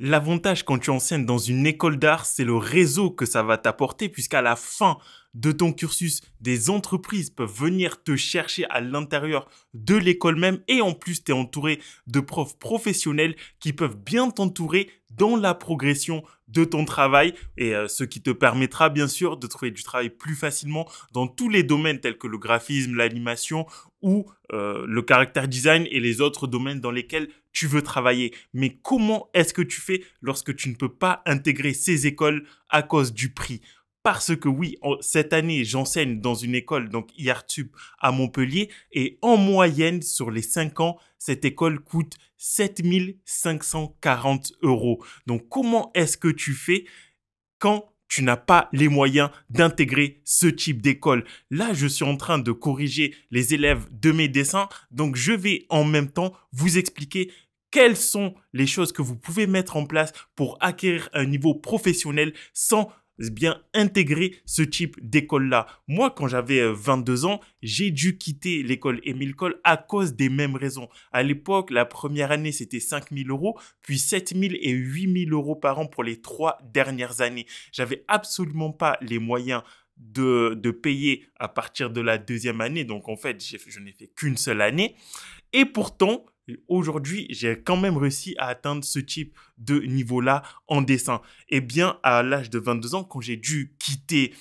L'avantage quand tu enseignes dans une école d'art, c'est le réseau que ça va t'apporter, puisqu'à la fin de ton cursus, des entreprises peuvent venir te chercher à l'intérieur de l'école même et en plus tu es entouré de profs professionnels qui peuvent bien t'entourer dans la progression de ton travail et euh, ce qui te permettra bien sûr de trouver du travail plus facilement dans tous les domaines tels que le graphisme, l'animation ou euh, le caractère design et les autres domaines dans lesquels tu veux travailler. Mais comment est-ce que tu fais lorsque tu ne peux pas intégrer ces écoles à cause du prix parce que oui, cette année, j'enseigne dans une école, donc Yartub à Montpellier, et en moyenne, sur les 5 ans, cette école coûte 7540 euros. Donc comment est-ce que tu fais quand tu n'as pas les moyens d'intégrer ce type d'école. Là, je suis en train de corriger les élèves de mes dessins, donc je vais en même temps vous expliquer quelles sont les choses que vous pouvez mettre en place pour acquérir un niveau professionnel sans bien intégrer ce type d'école-là. Moi, quand j'avais 22 euh, ans, j'ai dû quitter l'école Émile Cole à cause des mêmes raisons. À l'époque, la première année, c'était 5000 euros, puis 7000 et 8000 euros par an pour les trois dernières années. J'avais absolument pas les moyens de, de, payer à partir de la deuxième année. Donc, en fait, je n'ai fait qu'une seule année. Et pourtant, Aujourd'hui, j'ai quand même réussi à atteindre ce type de niveau-là en dessin. Et bien, à l'âge de 22 ans, quand j'ai dû quitter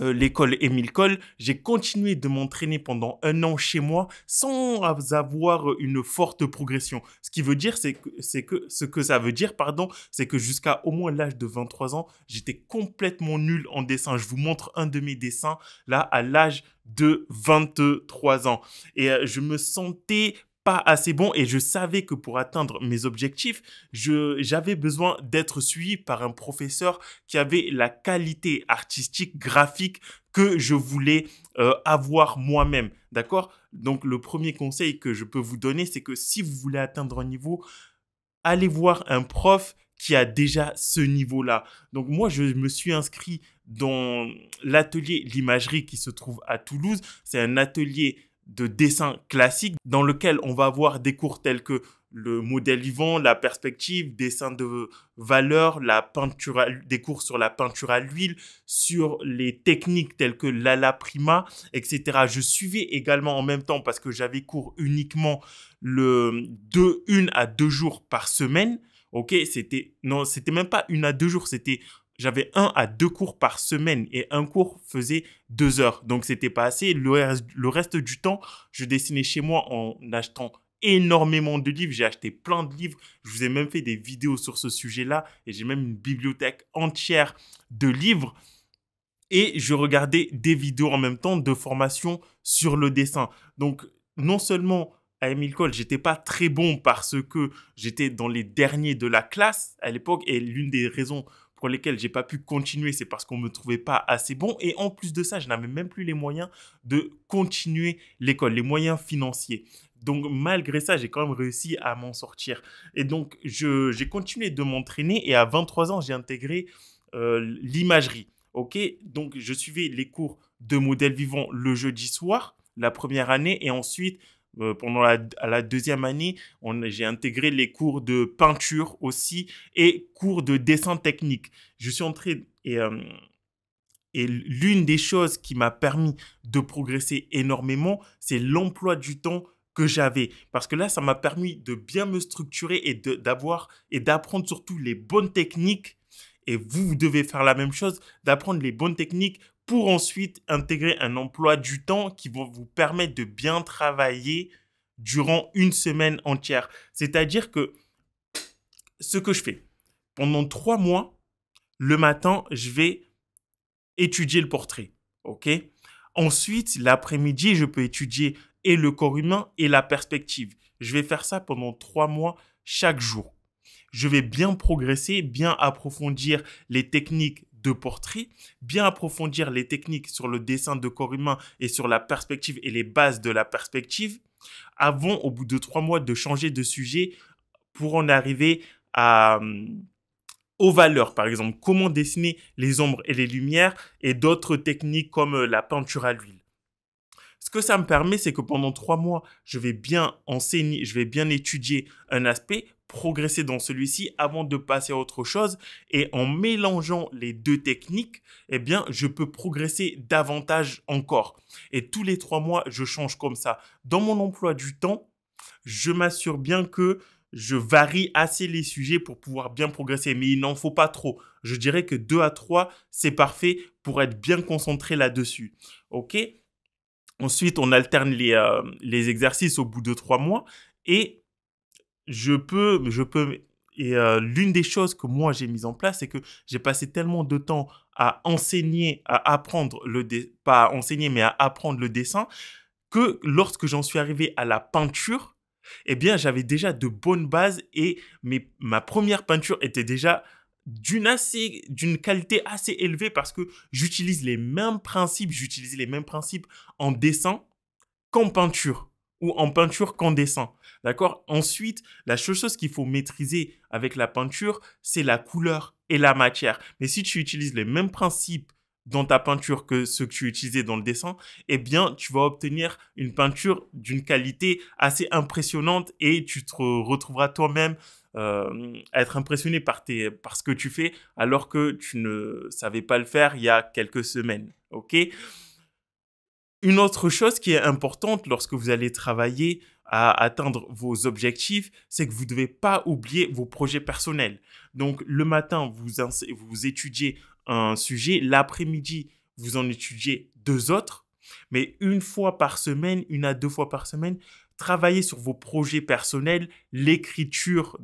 euh, l'école Émile Cole, j'ai continué de m'entraîner pendant un an chez moi sans avoir une forte progression. Ce qui veut dire, c'est que, ce que ça veut dire, pardon, c'est que jusqu'à au moins l'âge de 23 ans, j'étais complètement nul en dessin. Je vous montre un de mes dessins là à l'âge de 23 ans. Et euh, je me sentais assez bon et je savais que pour atteindre mes objectifs, j'avais besoin d'être suivi par un professeur qui avait la qualité artistique, graphique que je voulais euh, avoir moi-même. D'accord Donc le premier conseil que je peux vous donner, c'est que si vous voulez atteindre un niveau, allez voir un prof qui a déjà ce niveau-là. Donc moi, je me suis inscrit dans l'atelier l'imagerie qui se trouve à Toulouse. C'est un atelier de dessin classique dans lequel on va avoir des cours tels que le modèle vivant, la perspective, dessin de valeur, la peinture des cours sur la peinture à l'huile, sur les techniques telles que l'ala prima, etc. Je suivais également en même temps parce que j'avais cours uniquement le de une à deux jours par semaine. Ok, c'était non, c'était même pas une à deux jours, c'était j'avais un à deux cours par semaine et un cours faisait deux heures. Donc c'était pas assez. Le reste, du temps, je dessinais chez moi en achetant énormément de livres. J'ai acheté plein de livres. Je vous ai même fait des vidéos sur ce sujet-là et j'ai même une bibliothèque entière de livres. Et je regardais des vidéos en même temps de formation sur le dessin. Donc non seulement à Emile Cole, j'étais pas très bon parce que j'étais dans les derniers de la classe à l'époque et l'une des raisons pour lesquels j'ai pas pu continuer, c'est parce qu'on me trouvait pas assez bon. Et en plus de ça, je n'avais même plus les moyens de continuer l'école, les moyens financiers. Donc malgré ça, j'ai quand même réussi à m'en sortir. Et donc j'ai continué de m'entraîner et à 23 ans, j'ai intégré euh, l'imagerie. Ok, donc je suivais les cours de modèle vivant le jeudi soir, la première année, et ensuite euh, pendant la, à la deuxième année, j'ai intégré les cours de peinture aussi et cours de dessin technique. Je suis entré et, euh, et l'une des choses qui m'a permis de progresser énormément, c'est l'emploi du temps que j'avais. Parce que là, ça m'a permis de bien me structurer et d'avoir et d'apprendre surtout les bonnes techniques. Et vous, vous devez faire la même chose, d'apprendre les bonnes techniques pour ensuite intégrer un emploi du temps qui va vous permettre de bien travailler durant une semaine entière. C'est-à-dire que ce que je fais, pendant trois mois, le matin, je vais étudier le portrait. OK Ensuite, l'après-midi, je peux étudier et le corps humain et la perspective. Je vais faire ça pendant trois mois chaque jour. Je vais bien progresser, bien approfondir les techniques de portrait, bien approfondir les techniques sur le dessin de corps humain et sur la perspective et les bases de la perspective, avant, au bout de trois mois, de changer de sujet pour en arriver à, euh, aux valeurs, par exemple, comment dessiner les ombres et les lumières et d'autres techniques comme euh, la peinture à l'huile. Ce que ça me permet, c'est que pendant trois mois, je vais bien enseigner, je vais bien étudier un aspect progresser dans celui-ci avant de passer à autre chose. Et en mélangeant les deux techniques, eh bien, je peux progresser davantage encore. Et tous les trois mois, je change comme ça. Dans mon emploi du temps, je m'assure bien que je varie assez les sujets pour pouvoir bien progresser, mais il n'en faut pas trop. Je dirais que deux à trois, c'est parfait pour être bien concentré là-dessus. OK Ensuite, on alterne euh, les, exercices au bout de trois mois et je peux, je peux. Et euh, l'une des choses que moi j'ai mise en place, c'est que j'ai passé tellement de temps à enseigner, à apprendre le dessin, pas à enseigner, mais à apprendre le dessin, que lorsque j'en suis arrivé à la peinture, eh bien j'avais déjà de bonnes bases et ma première peinture était déjà d'une d'une qualité assez élevée parce que j'utilise les mêmes principes, j'utilise les mêmes principes en dessin qu'en peinture ou en peinture qu'on dessin. D'accord Ensuite, la chose qu'il faut maîtriser avec la peinture, c'est la couleur et la matière. Mais si tu utilises les mêmes principes dans ta peinture que ceux que tu utilisais dans le dessin, eh bien, tu vas obtenir une peinture d'une qualité assez impressionnante et tu te retrouveras toi-même euh, être impressionné par, tes, par ce que tu fais alors que tu ne savais pas le faire il y a quelques semaines. OK une autre chose qui est importante lorsque vous allez travailler à atteindre vos objectifs, c'est que vous ne devez pas oublier vos projets personnels. Donc le matin, vous, vous étudiez un sujet, l'après-midi, vous en étudiez deux autres, mais une fois par semaine, une à deux fois par semaine, travaillez sur vos projets personnels, l'écriture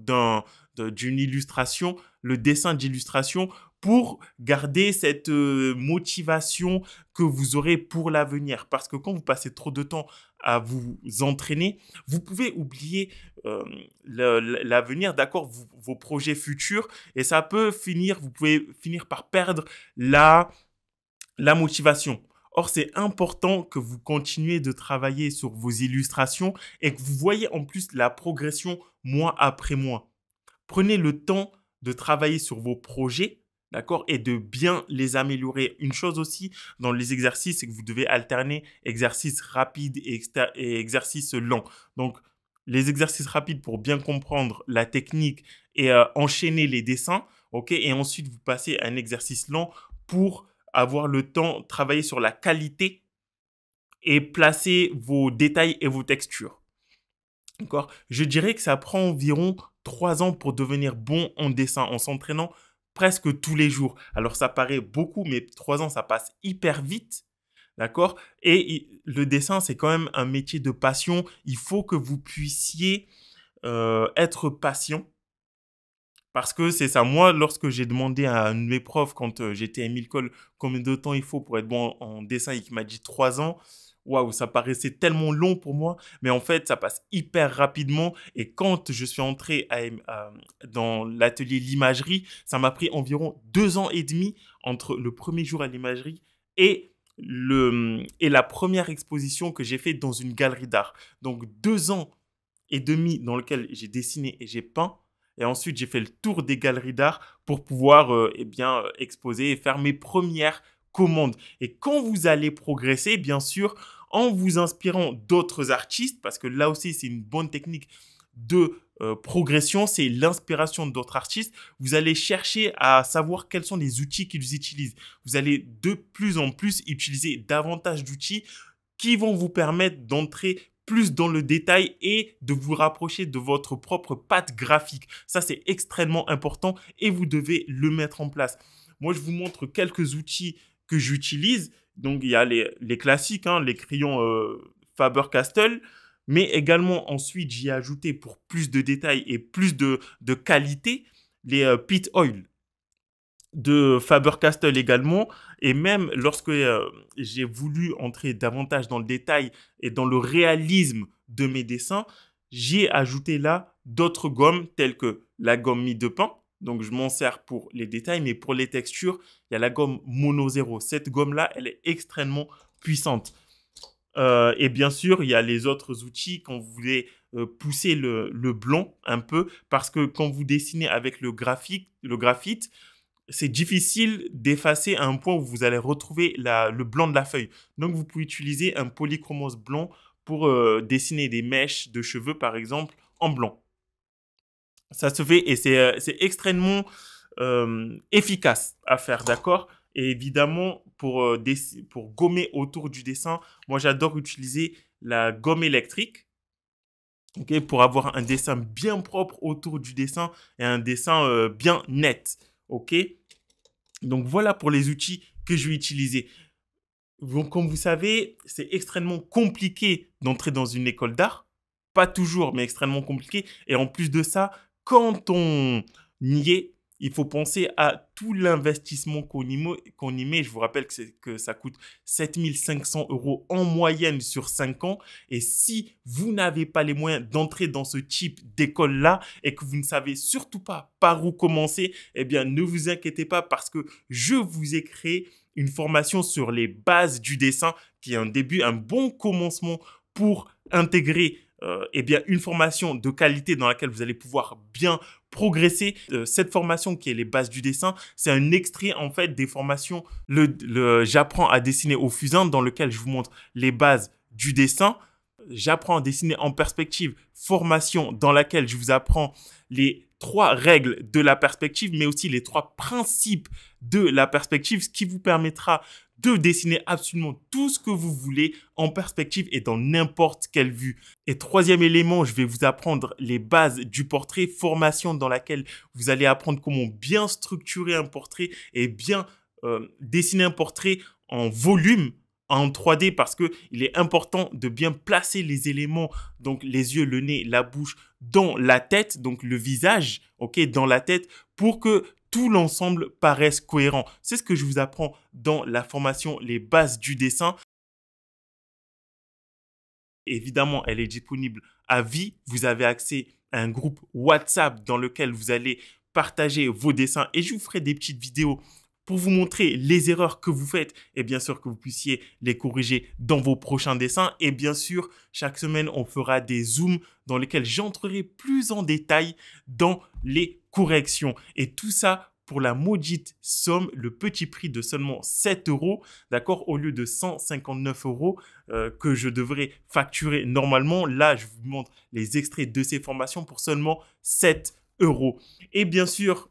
d'une illustration, le dessin d'illustration pour garder cette euh, motivation que vous aurez pour l'avenir. Parce que quand vous passez trop de temps à vous entraîner, vous pouvez oublier euh, l'avenir, d'accord, vos, projets futurs, et ça peut finir, vous pouvez finir par perdre la, la motivation. Or, c'est important que vous continuez de travailler sur vos illustrations et que vous voyez en plus la progression mois après mois. Prenez le temps de travailler sur vos projets d'accord, et de bien les améliorer. Une chose aussi dans les exercices, c'est que vous devez alterner exercice rapide et, exercice exercices Donc, les exercices rapides pour bien comprendre la technique et euh, enchaîner les dessins, et ensuite vous passez à un exercice lent pour avoir le temps de travailler sur la qualité et placer vos détails et vos textures. D'accord Je dirais que ça prend environ trois ans pour devenir bon en dessin en s'entraînant presque tous les jours. Alors ça paraît beaucoup, mais trois ans, ça passe hyper vite. D'accord Et le dessin, c'est quand même un métier de passion. Il faut que vous puissiez euh, être patient. Parce que c'est ça, moi, lorsque j'ai demandé à un de mes profs, quand euh, j'étais à Emile Cole, combien de temps il faut pour être bon en dessin, il m'a dit trois ans, waouh, ça paraissait tellement long pour moi, mais en fait, ça passe hyper rapidement. Et quand je suis entré dans l'atelier l'imagerie, ça m'a pris environ deux ans et demi entre le premier jour à l'imagerie et le la première exposition que j'ai faite dans une galerie d'art. Donc deux ans et demi dans lequel j'ai dessiné et j'ai peint. Et ensuite, j'ai fait le tour des galeries d'art pour pouvoir euh, eh bien, euh, exposer et faire mes premières commande. Et quand vous allez progresser, bien sûr, en vous inspirant d'autres artistes, parce que là aussi c'est une bonne technique de euh, progression, c'est l'inspiration d'autres artistes. Vous allez chercher à savoir quels sont les outils qu'ils utilisent. Vous allez de plus en plus utiliser davantage d'outils qui vont vous permettre d'entrer plus dans le détail et de vous rapprocher de votre propre patte graphique. Ça, c'est extrêmement important et vous devez le mettre en place. Moi, je vous montre quelques outils que j'utilise. Donc il y a les, classiques, hein, les crayons euh, Faber-Castell, mais également ensuite j'y ai ajouté pour plus de détails et plus de, de qualité les euh, Pit Oil de Faber-Castell également. Et même lorsque euh, j'ai voulu entrer davantage dans le détail et dans le réalisme de mes dessins, j'ai ajouté là d'autres gommes telles que la gomme mie de pain, donc je m'en sers pour les détails, mais pour les textures, il y a la gomme Mono Zero. Cette gomme-là, elle est extrêmement puissante. Euh, et bien sûr, il y a les autres outils quand vous voulez euh, pousser le, le, blond un peu, parce que quand vous dessinez avec le, graphique, le graphite, c'est difficile d'effacer à un point où vous allez retrouver le blanc de la feuille. Donc vous pouvez utiliser un polychromos blanc pour euh, dessiner des mèches de cheveux, par exemple, en blanc ça se fait et c'est euh, extrêmement euh, efficace à faire, d'accord Et évidemment, pour, euh, pour gommer autour du dessin, moi j'adore utiliser la gomme électrique ok pour avoir un dessin bien propre autour du dessin et un dessin bien net. ok Donc voilà pour les outils que je vais utiliser. Donc, comme vous savez, c'est extrêmement compliqué d'entrer dans une école d'art. Pas toujours, mais extrêmement compliqué. Et en plus de ça, quand on y est, il faut penser à tout l'investissement qu'on y, met. Je vous rappelle que, que ça coûte 7500 euros en moyenne sur 5 ans. Et si vous n'avez pas les moyens d'entrer dans ce type d'école-là et que vous ne savez surtout pas par où commencer, eh bien, ne vous inquiétez pas parce que je vous ai créé une formation sur les bases du dessin qui est un début, un bon commencement pour intégrer euh, eh bien, une formation de qualité dans laquelle vous allez pouvoir bien progresser. Euh, cette formation qui est les bases du dessin, c'est un extrait en fait des formations le J'apprends à dessiner au fusain dans lequel je vous montre les bases du dessin. J'apprends à dessiner en perspective, formation dans laquelle je vous apprends les trois règles de la perspective, mais aussi les trois principes de la perspective, ce qui vous permettra de dessiner absolument tout ce que vous voulez en perspective et dans n'importe quelle vue. Et troisième élément, je vais vous apprendre les bases du portrait, formation dans laquelle vous allez apprendre comment bien structurer un portrait et bien euh, dessiner un portrait en volume en 3D parce que il est important de bien placer les éléments donc les yeux, le nez, la bouche dans la tête donc le visage, OK, dans la tête pour que tout l'ensemble paraisse cohérent. C'est ce que je vous apprends dans la formation Les bases du dessin. Évidemment, elle est disponible à vie. Vous avez accès à un groupe WhatsApp dans lequel vous allez partager vos dessins et je vous ferai des petites vidéos pour vous montrer les erreurs que vous faites et bien sûr que vous puissiez les corriger dans vos prochains dessins. Et bien sûr, chaque semaine, on fera des zooms dans lesquels j'entrerai plus en détail dans les corrections. Et tout ça pour la maudite somme, le petit prix de seulement 7 euros, d'accord, au lieu de 159 euros euh, que je devrais facturer normalement. Là, je vous montre les extraits de ces formations pour seulement 7 euros. Et bien sûr,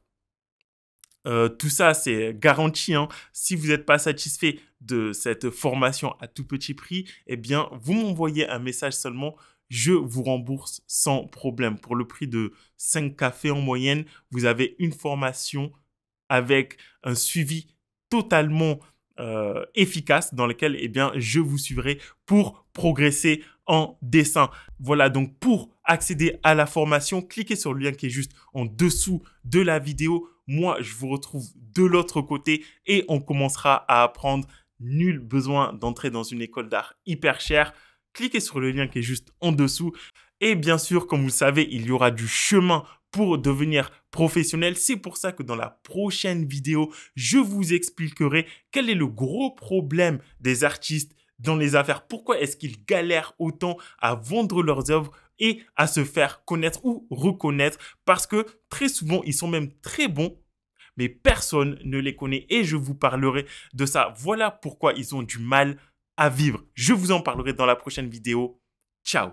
euh, tout ça, c'est garanti. Hein. Si vous n'êtes pas satisfait de cette formation à tout petit prix, eh bien, vous m'envoyez un message seulement. Je vous rembourse sans problème. Pour le prix de 5 cafés en moyenne, vous avez une formation avec un suivi totalement euh, efficace dans lequel eh bien, je vous suivrai pour progresser en dessin. Voilà donc pour accéder à la formation, cliquez sur le lien qui est juste en dessous de la vidéo moi, je vous retrouve de l'autre côté et on commencera à apprendre. Nul besoin d'entrer dans une école d'art hyper chère. Cliquez sur le lien qui est juste en dessous. Et bien sûr, comme vous le savez, il y aura du chemin pour devenir professionnel. C'est pour ça que dans la prochaine vidéo, je vous expliquerai quel est le gros problème des artistes dans les affaires. Pourquoi est-ce qu'ils galèrent autant à vendre leurs œuvres et à se faire connaître ou reconnaître parce que très souvent ils sont même très bons mais personne ne les connaît et je vous parlerai de ça. Voilà pourquoi ils ont du mal à vivre. Je vous en parlerai dans la prochaine vidéo. Ciao